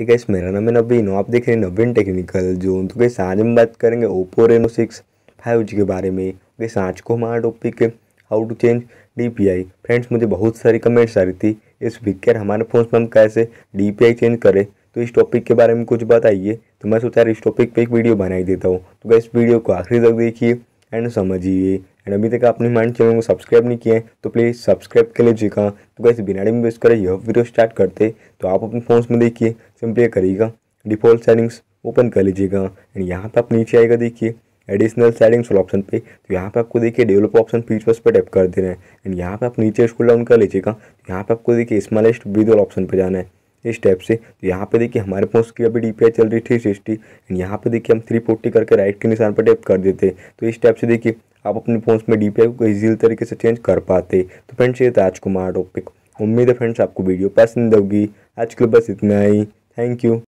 एक गैस मेरा नाम है नवीन आप देख रहे हैं नवीन टेक्निकल जोन तो कैसे आज हम बात करेंगे Oppo Reno six five G के बारे में कैसे आज को हमारा टॉपिक है how to change D P hi friends मुझे बहुत सारी कमेंट्स आ रही थी इस वीकेर हमारे फ़ोन में हम कैसे डी पी आई चेंज करें तो इस टॉपिक के बारे में कुछ बताइए तो मैं सोचा इस टॉपिक पर एक वीडियो बनाई देता हूँ तो इस वीडियो को आखिरी तक देखिए एंड समझिए एंड अभी तक आपने हमारे चैनल को सब्सक्राइब नहीं किया है तो प्लीज़ सब्सक्राइब कर लीजिएगा तो कैसे बिना टाइम यूज करें यह वीडियो स्टार्ट करते तो आप अपने फ़ोन में देखिए सिंपली करिएगा डिफ़ॉल्ट सेटिंग्स ओपन कर लीजिएगा एंड यहाँ पर आप नीचे आएगा देखिए एडिशनल सेटिंग्स वाला ऑप्शन पे तो यहाँ पे आपको देखिए डेवलप ऑप्शन फीचर्स पर टैप कर देना है एंड यहाँ पे आप नीचे स्कूल डाउन कर लीजिएगा तो यहाँ पे आपको देखिए स्मॉलेस्ट विद वाला ऑप्शन पे जाना है इस टाइप से तो यहाँ पे देखिए हमारे पास की अभी डी चल रही थ्री सिक्सटी एंड यहाँ पे देखिए हम थ्री फोर्टी करके राइट के निशान पर टैप कर देते हैं तो इस टाइप से देखिए आप अपने फ़ोन में डी को इजी तरीके से चेंज कर पाते तो फ्रेंड्स ये राजकुमार टॉपिक उम्मीद है फ्रेंड्स आपको वीडियो पसंद होगी आज के लिए बस इतना ही थैंक यू